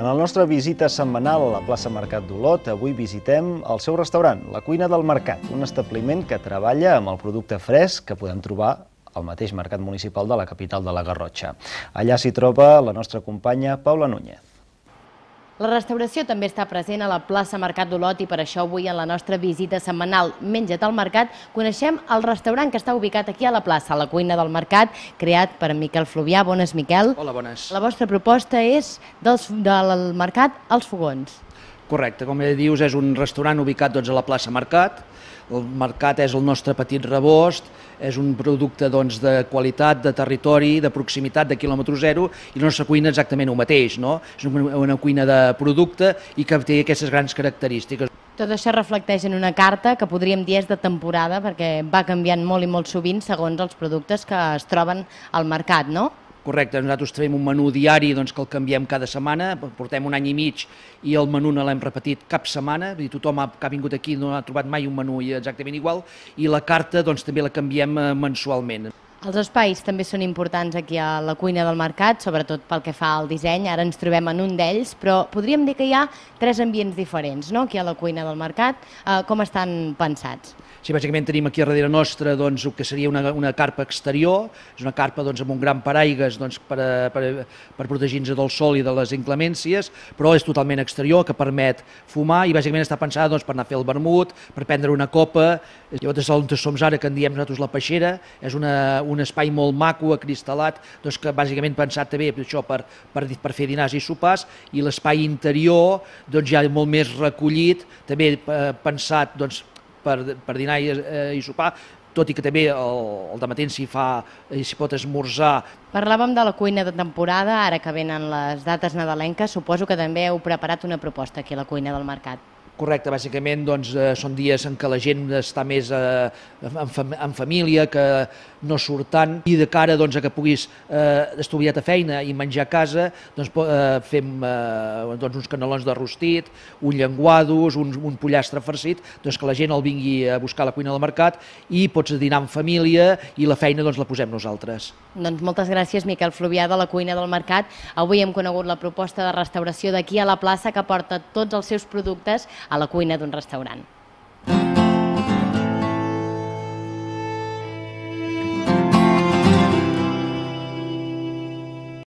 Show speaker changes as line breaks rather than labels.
En la nostra visita setmanal a la plaça Mercat d'Olot, avui visitem el seu restaurant, la Cuina del Mercat, un establiment que treballa amb el producte fresc que podem trobar al mateix mercat municipal de la capital de la Garrotxa. Allà s'hi troba la nostra companya Paula Núñez.
La restauració també està present a la plaça Mercat d'Olot i per això avui en la nostra visita setmanal Menja't al Mercat coneixem el restaurant que està ubicat aquí a la plaça, a la cuina del Mercat, creat per Miquel Fluvià. Bones, Miquel. Hola, bones. La vostra proposta és dels, del Mercat als Fogons.
Correcte, com ja dius, és un restaurant ubicat doncs, a la plaça Mercat. El mercat és el nostre petit rebost, és un producte doncs, de qualitat, de territori, de proximitat, de quilòmetre zero, i la nostra cuina exactament el mateix, no? És una cuina de producte i que té aquestes grans característiques.
Tot això reflecteix en una carta que podríem dir és de temporada perquè va canviant molt i molt sovint segons els productes que es troben al mercat, no?
Correcte, nosaltres traiem un menú diari doncs, que el canviem cada setmana, portem un any i mig i el menú no l'hem repetit cap setmana, vull dir, tothom que ha vingut aquí no ha trobat mai un menú exactament igual, i la carta doncs, també la canviem eh, mensualment.
Els espais també són importants aquí a la cuina del mercat, sobretot pel que fa al disseny. Ara ens trobem en un d'ells, però podríem dir que hi ha tres ambients diferents no? aquí a la cuina del mercat. Eh, com estan pensats?
Si bàsicament tenim aquí darrere nostra doncs, el que seria una, una carpa exterior, és una carpa doncs, amb un gran paraigues doncs, per, a, per, a, per protegir-nos del sol i de les inclemències, però és totalment exterior, que permet fumar i bàsicament està pensada doncs, per anar a fer el vermut, per prendre una copa. Llavors, on som ara, que en diem nosaltres la peixera, és una, un espai molt maco, acristal·lat, doncs, que bàsicament pensat també això, per, per, per fer dinars i sopars, i l'espai interior doncs, ja molt més recollit, també eh, pensat doncs, per, per dinar i, eh, i sopar, tot i que també el, el de matins s'hi fa eh, s'hi pot esmorzar.
Parlàvem de la cuina de temporada, ara que venen les dates nadalenques, suposo que també heu preparat una proposta aquí a la cuina del mercat.
Correcte, bàsicament doncs, eh, són dies en què la gent està més eh, en, fam en família, que no surt tant, i de cara doncs, a que puguis eh, estudiar a feina i menjar a casa, doncs, eh, fem eh, doncs, uns canelons de rostit, un llenguados, un, un pollastre farcit, doncs, que la gent el vingui a buscar a la cuina del mercat i pots dinar en família i la feina doncs, la posem nosaltres.
Doncs moltes gràcies, Miquel Fluvià, de la cuina del mercat. Avui hem conegut la proposta de restauració d'aquí a la plaça que porta tots els seus productes a la cuina d'un restaurant.